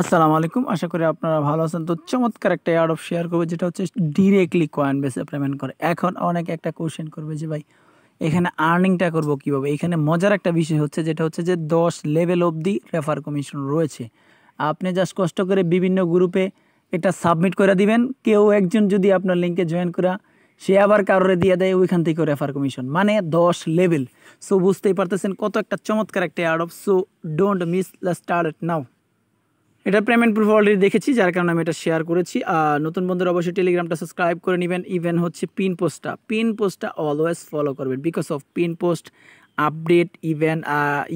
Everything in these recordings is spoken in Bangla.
আসসালামু আলাইকুম আশা করি আপনারা ভালো আছেন তো চমৎকার একটা অফ শেয়ার করবে যেটা হচ্ছে ডিরেক্টলি কয়েন বেসে পেমেন্ট করে এখন অনেকে একটা কোশ্চেন করবে যে ভাই এখানে আর্নিংটা করব কিভাবে এখানে মজার একটা বিষয় হচ্ছে যেটা হচ্ছে যে দশ লেভেল অবধি রেফার কমিশন রয়েছে আপনি জাস্ট কষ্ট করে বিভিন্ন গ্রুপে এটা সাবমিট করে দিবেন কেউ একজন যদি আপনার লিঙ্কে জয়েন করা সে আবার কারোরে দিয়ে দেয় ওইখান থেকে রেফার কমিশন মানে দশ লেভেল সো বুঝতেই পারতেছেন কত একটা চমৎকার একটা ad of so don't miss the start now এটা পেমেন্ট প্রুফ অলরেডি দেখেছি যার কারণে আমি এটা শেয়ার করেছি আর নতুন বন্ধুর অবশ্যই টেলিগ্রামটা সাবস্ক্রাইব করে নেবেন ইভেন হচ্ছে পিন পোস্টটা পিন পোস্টটা অলওয়েজ ফলো করবেন because of pin post update even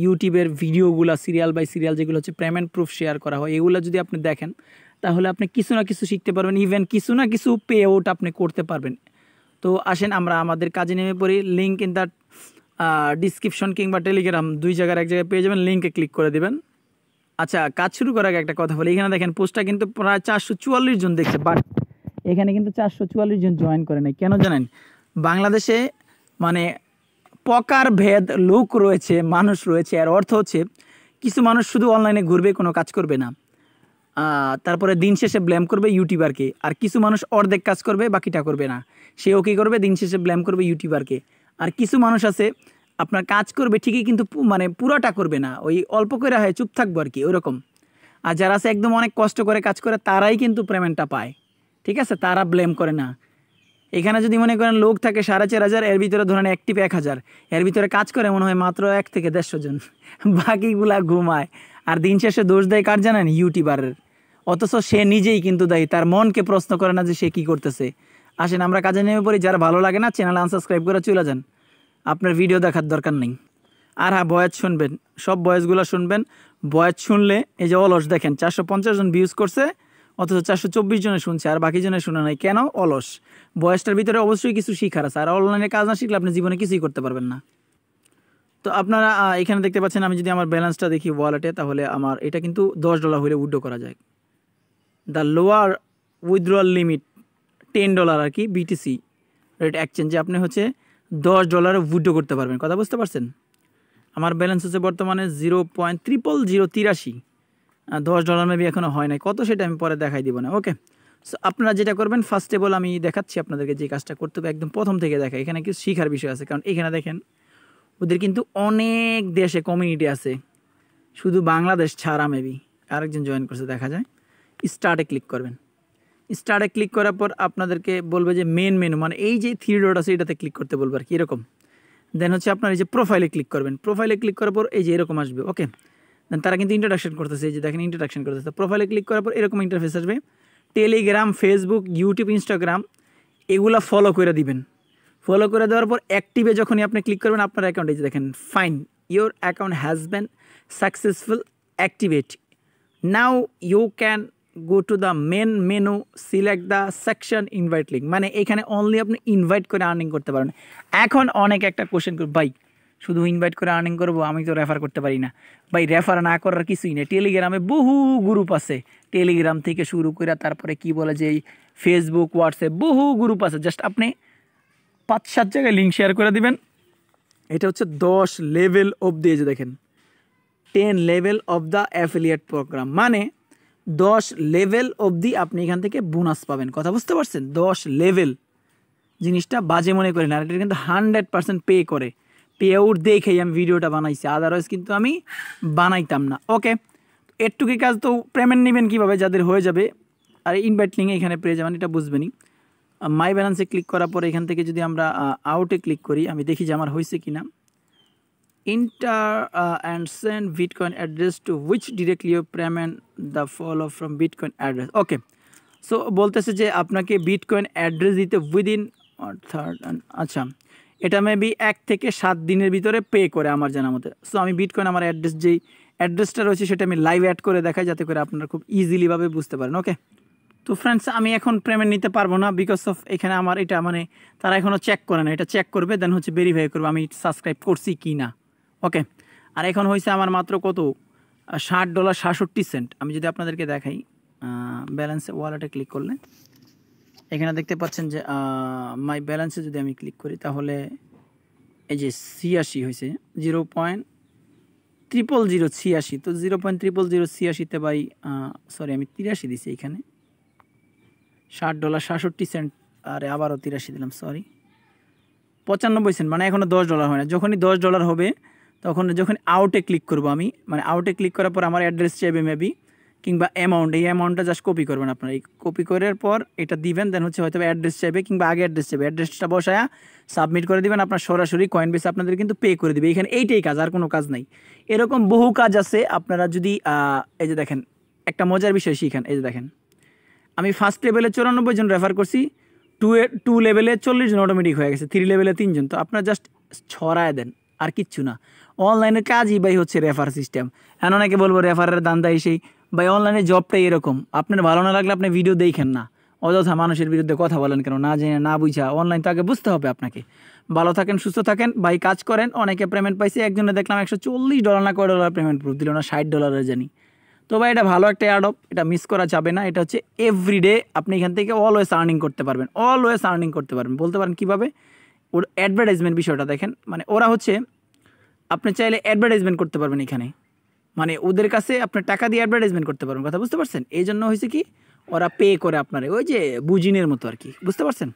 ইউটিউবের ভিডিওগুলো সিরিয়াল বাই সিরিয়াল যেগুলো হচ্ছে পেমেন্ট প্রুফ শেয়ার করা হয় এগুলো যদি আপনি দেখেন তাহলে আপনি কিছু না কিছু শিখতে পারবেন ইভেন কিছু না কিছু পে আউট আপনি করতে পারবেন তো আসেন আমরা আমাদের কাজে নেমে পড়ি লিঙ্ক ইন দ্য ডিসক্রিপশন কিংবা টেলিগ্রাম দুই জায়গার এক জায়গায় পেয়ে যাবেন লিঙ্কে ক্লিক করে দেবেন আচ্ছা কাজ শুরু করার আগে একটা কথা বলি এখানে দেখেন পোস্টটা কিন্তু প্রায় চারশো চুয়াল্লিশ জন দেখছে বাট এখানে কিন্তু চারশো চুয়াল্লিশ জন জয়েন করে নেই কেন জানেন বাংলাদেশে মানে পকার ভেদ লোক রয়েছে মানুষ রয়েছে আর অর্থ হচ্ছে কিছু মানুষ শুধু অনলাইনে ঘুরবে কোনো কাজ করবে না তারপরে দিন শেষে ব্ল্যাম করবে ইউটিউবারকে আর কিছু মানুষ অর্ধেক কাজ করবে বাকিটা করবে না সেও কী করবে দিন শেষে ব্ল্যাম করবে ইউটিউবারকে আর কিছু মানুষ আছে আপনার কাজ করবে ঠিকই কিন্তু মানে পুরোটা করবে না ওই অল্প করে হয় চুপ থাকবো আর কি ওরকম আর যারা আছে একদম অনেক কষ্ট করে কাজ করে তারাই কিন্তু পেমেন্টটা পায় ঠিক আছে তারা ব্লেম করে না এখানে যদি মনে করেন লোক থাকে সাড়ে চার হাজার এর ভিতরে ধরেন একটি এক হাজার এর ভিতরে কাজ করে মনে হয় মাত্র এক থেকে দেড়শো জন বাকিগুলা ঘুমায় আর দিন শেষে দোষ দেয় কার জানেন ইউটিউবারের অথচ সে নিজেই কিন্তু দায়ী তার মনকে প্রশ্ন করে না যে সে কি করতেছে আসেন আমরা কাজে নেমে পড়ি যারা ভালো লাগে না চ্যানেল আনসাবস্ক্রাইব করে চলে যান আপনার ভিডিও দেখার দরকার নেই আর হ্যাঁ বয়স শুনবেন সব বয়সগুলো শুনবেন বয়স শুনলে এই যে অলস দেখেন চারশো জন ভিউজ করছে অথচ চারশো চব্বিশ জনে শুনছে আর বাকি জনে শুনে নাই কেন অলস বয়সটার ভিতরে অবশ্যই কিছু শিখার আছে আর অনলাইনে কাজ না শিখলে আপনি জীবনে কিছুই করতে পারবেন না তো আপনারা এখানে দেখতে পাচ্ছেন আমি যদি আমার ব্যালেন্সটা দেখি ওয়ালেটে তাহলে আমার এটা কিন্তু দশ ডলার হলে উইড্রো করা যায় the lower withdrawal limit ten dollar আর কি বিটিসি রেট এক্সচেঞ্জে আপনি হচ্ছে দশ ডলারে উইড্রো করতে পারবেন কথা বুঝতে পারছেন আমার ব্যালেন্স হচ্ছে বর্তমানে জিরো পয়েন্ট ট্রিপল জিরো তিরাশি দশ ডলার মেবি এখনও হয় নাই কত সেটা আমি পরে দেখাই দিব না ওকে সো আপনারা যেটা করবেন ফার্স্ট অফ অল আমি দেখাচ্ছি আপনাদেরকে যে কাজটা করতে হবে একদম প্রথম থেকে দেখা এখানে কিছু শিখার বিষয় আছে কারণ এখানে দেখেন ওদের কিন্তু অনেক দেশে কমিউনিটি আছে শুধু বাংলাদেশ ছাড়া মেবি আরেকজন জয়েন করছে দেখা যায় স্টার্টে ক্লিক করবেন স্টারে ক্লিক করার পর আপনাদেরকে বলবে যে মেন মেনু মানে এই যে থ্রি ডট আছে এটাতে ক্লিক করতে বলবে আর কি এরকম দেন হচ্ছে আপনার এই যে প্রোফাইলে ক্লিক করবেন প্রোফাইলে ক্লিক করার পর এই যে এরকম আসবে ওকে দেন তারা কিন্তু ইন্ট্রোডাকশন করতেছে এই যে দেখেন ইন্ট্রোডাকশন করতেছে প্রোফাইলে ক্লিক করার পর এরকম ইন্টারফেস আসবে টেলিগ্রাম ফেসবুক ইউটিউব ইনস্টাগ্রাম এগুলা ফলো করে দিবেন ফলো করে দেওয়ার পর অ্যাক্টিভে যখনই আপনি ক্লিক করবেন আপনার অ্যাকাউন্টে যে দেখেন fine your account has been successful activate now you can go to the main menu select the section invite link মানে এখানে অনলি আপনি ইনভাইট করে আর্নিং করতে পারেন এখন অনেক একটা কোশ্চেন করব ভাই শুধু ইনভাইট করে আর্নিং করবো আমি তো রেফার করতে পারি না ভাই রেফার না করার কিছুই নেই টেলিগ্রামে বহু গ্রুপ আছে টেলিগ্রাম থেকে শুরু করে তারপরে কি বলে যে ফেসবুক হোয়াটসঅ্যাপ বহু গ্রুপ আছে জাস্ট আপনি পাঁচ সাত জায়গায় লিঙ্ক শেয়ার করে দিবেন এটা হচ্ছে দশ লেভেল অব দিয়ে দেখেন ten level of the affiliate program মানে দশ লেভেল অবধি আপনি এখান থেকে বোনাস পাবেন কথা বুঝতে পারছেন দশ লেভেল জিনিসটা বাজে মনে করেন আর এটা কিন্তু হান্ড্রেড পার্সেন্ট পে করে পে আউট দেখেই আমি ভিডিওটা বানাইছি আদারওয়াইজ কিন্তু আমি বানাইতাম না ওকে এরটুকু কাজ তো পেমেন্ট নেবেন কীভাবে যাদের হয়ে যাবে আর ইনভাইট লিঙ্ক এখানে পেয়ে যাবেন এটা বুঝবেনি মাই ব্যালেন্সে ক্লিক করার পরে এখান থেকে যদি আমরা আউটে ক্লিক করি আমি দেখি যে আমার হয়েছে কি না enter uh, and send bitcoin address to which directly your payment the follow from bitcoin address okay so বলতেছে যে আপনাকে বিটকয়েন অ্যাড্রেস দিতে উইদিন অর্থাৎ uh, আচ্ছা এটা মেবি এক থেকে সাত দিনের ভিতরে পে করে আমার জানা মতে সো আমি বিটকয়েন আমার অ্যাড্রেস যেই অ্যাড্রেসটা রয়েছে সেটা আমি লাইভ অ্যাড করে দেখাই যাতে করে আপনারা খুব ইজিলিভাবে বুঝতে পারেন ওকে তো ফ্রেন্ডস আমি এখন পেমেন্ট নিতে পারবো না বিকজ অফ এখানে আমার এটা মানে তারা এখনও চেক করে না এটা চেক করবে দেন হচ্ছে ভেরিফাই করবে আমি সাবস্ক্রাইব করছি কি না ওকে আর এখন হয়েছে আমার মাত্র কত ষাট ডলার সাতষট্টি সেন্ট আমি যদি আপনাদেরকে দেখাই ব্যালেন্সে ওয়ালেটে ক্লিক করলে এখানে দেখতে পাচ্ছেন যে মাই ব্যালেন্সে যদি আমি ক্লিক করি তাহলে এই যে ছিয়াশি হয়েছে জিরো পয়েন্ট ট্রিপল জিরো ছিয়াশি তো জিরো পয়েন্ট ত্রিপল জিরো ছিয়াশিতে বাই সরি আমি তিরাশি দিছি এখানে ষাট ডলার সাতষট্টি সেন্ট আরে আবারও তিরাশি দিলাম সরি পঁচানব্বই সেন্ট মানে এখনও দশ ডলার হয় না যখনই দশ ডলার হবে তখন যখন আউটে ক্লিক করব আমি মানে আউটে ক্লিক করার পর আমার অ্যাড্রেস চাইবে মেবি কিংবা অ্যামাউন্ট এই অ্যামাউন্টটা জাস্ট কপি করবেন আপনারা এই কপি করার পর এটা দিবেন দেন হচ্ছে হয়তো অ্যাড্রেস চাইবে কিংবা আগে অ্যাড্রেস চাইবে অ্যাড্রেসটা বসায়া সাবমিট করে দিবেন আপনার সরাসরি কয়েন বেস আপনাদের কিন্তু পে করে দিবে এখানে এইটাই কাজ আর কোনো কাজ নাই এরকম বহু কাজ আছে আপনারা যদি এই যে দেখেন একটা মজার বিষয় শিখেন এই যে দেখেন আমি ফার্স্ট লেভেলে চুরানব্বই জন রেফার করছি টু টু লেভেলে চল্লিশ জন অটোমেটিক হয়ে গেছে থ্রি লেভেলে তিনজন তো আপনারা জাস্ট ছড়ায় দেন আর কিচ্ছু না অনলাইনের কাজই ভাই হচ্ছে রেফার সিস্টেম এন অনেকে বলবো রেফারের দান্দা এসেই ভাই অনলাইনে জবটাই এরকম আপনার ভালো না লাগলে আপনি ভিডিও দেখেন না অযথা মানুষের বিরুদ্ধে কথা বলেন কেন না জেনে না বুঝা অনলাইন তো আগে বুঝতে হবে আপনাকে ভালো থাকেন সুস্থ থাকেন ভাই কাজ করেন অনেকে পেমেন্ট পাইছে একজনে দেখলাম একশো চল্লিশ ডলার না কয় ডলার পেমেন্ট প্রুফ দিল না ষাট ডলারের জানি তো ভাই এটা ভালো একটা অ্যাডপ এটা মিস করা যাবে না এটা হচ্ছে এভরিডে আপনি এখান থেকে অলওয়েজ আর্নিং করতে পারবেন অলওয়েজ আর্নিং করতে পারবেন বলতে পারেন কীভাবে ওর অ্যাডভার্টাইজমেন্ট বিষয়টা দেখেন মানে ওরা হচ্ছে আপনি চাইলে অ্যাডভার্টাইজমেন্ট করতে পারবেন এখানে মানে ওদের কাছে আপনি টাকা দিয়ে অ্যাডভার্টাইজমেন্ট করতে পারবেন কথা বুঝতে পারছেন এই জন্য হয়েছে কি ওরা পে করে আপনার ওই যে বুজিনের মতো আর কি বুঝতে পারছেন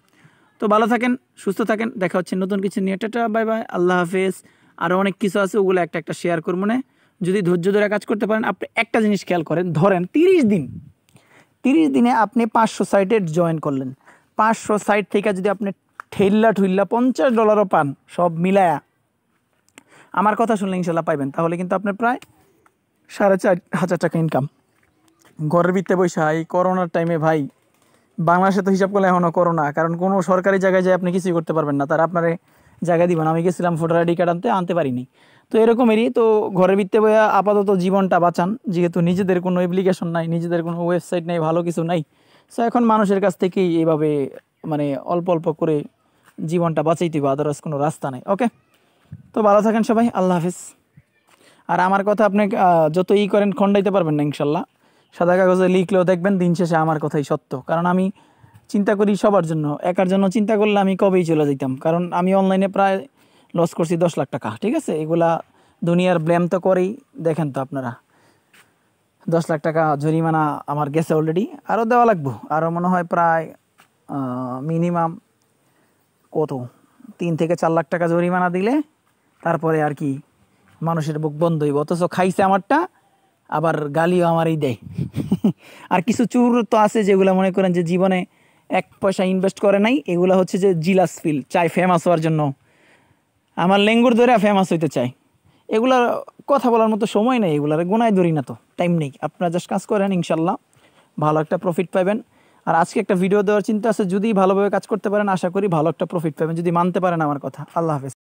তো ভালো থাকেন সুস্থ থাকেন দেখা হচ্ছে নতুন কিছু নিয়ে টাটা বাই বাই আল্লাহ হাফেজ আরও অনেক কিছু আছে ওগুলো একটা একটা শেয়ার করবো না যদি ধৈর্য ধরে কাজ করতে পারেন আপনি একটা জিনিস খেয়াল করেন ধরেন তিরিশ দিন তিরিশ দিনে আপনি পাঁচশো সাইটে জয়েন করলেন পাঁচশো সাইট থেকে যদি আপনি ঠেল্লা ঠুল্লা পঞ্চাশ ডলারও পান সব মিলায়া আমার কথা শুনলে ইনশাল্লাহ পাইবেন তাহলে কিন্তু আপনার প্রায় সাড়ে চার হাজার টাকা ইনকাম ঘরের ভিত্তে বৈশা এই করোনার টাইমে ভাই বাংলাদেশে তো হিসাব করলে এখনও করোনা কারণ কোনো সরকারি জায়গায় যায় আপনি কিছুই করতে পারবেন না তারা আপনার জায়গা দিবেন আমি গেছিলাম ভোটার আইডি কার্ড আনতে আনতে পারিনি তো এরকমেরই তো ঘরের ভিত্তে বইয়া আপাতত জীবনটা বাঁচান যেহেতু নিজেদের কোনো অ্যাপ্লিকেশন নাই নিজেদের কোনো ওয়েবসাইট নেই ভালো কিছু নাই সো এখন মানুষের কাছ থেকেই এইভাবে মানে অল্প অল্প করে জীবনটা বাঁচাইতে হবে আদারস কোনো রাস্তা নাই ওকে তো ভালো থাকেন সবাই আল্লাহ হাফিজ আর আমার কথা আপনি যত ই করেন খণ্ডাইতে পারবেন না ইনশাল্লাহ সাদা কাগজে লিখলেও দেখবেন দিন শেষে আমার কথাই সত্য কারণ আমি চিন্তা করি সবার জন্য একার জন্য চিন্তা করলে আমি কবেই চলে যেতাম কারণ আমি অনলাইনে প্রায় লস করছি দশ লাখ টাকা ঠিক আছে এগুলা দুনিয়ার ব্লেম তো করেই দেখেন তো আপনারা দশ লাখ টাকা জরিমানা আমার গেছে অলরেডি আরও দেওয়া লাগবো আরও মনে হয় প্রায় মিনিমাম কত তিন থেকে চার লাখ টাকা জরিমানা দিলে তারপরে আর কি মানুষের বুক বন্ধ হইব অথচ খাইছে আমারটা আবার গালিও আমারই দেয় আর কিছু চুর তো আছে যেগুলো মনে করেন যে জীবনে এক পয়সা ইনভেস্ট করে নাই এগুলো হচ্ছে যে জিলাস ফিল চাই ফেমাস হওয়ার জন্য আমার লেঙ্গুর ধরে ফেমাস হইতে চাই এগুলার কথা বলার মতো সময় নেই এগুলার গোনায় ধরি না তো টাইম নেই আপনারা জাস্ট কাজ করেন ইনশাল্লাহ ভালো একটা প্রফিট পাবেন আর আজকে একটা ভিডিও দেওয়ার চিন্তা আছে যদি ভালোভাবে কাজ করতে পারেন আশা করি ভালো একটা প্রফিট পাবেন যদি মানতে পারেন আমার কথা আল্লাহ হাফেজ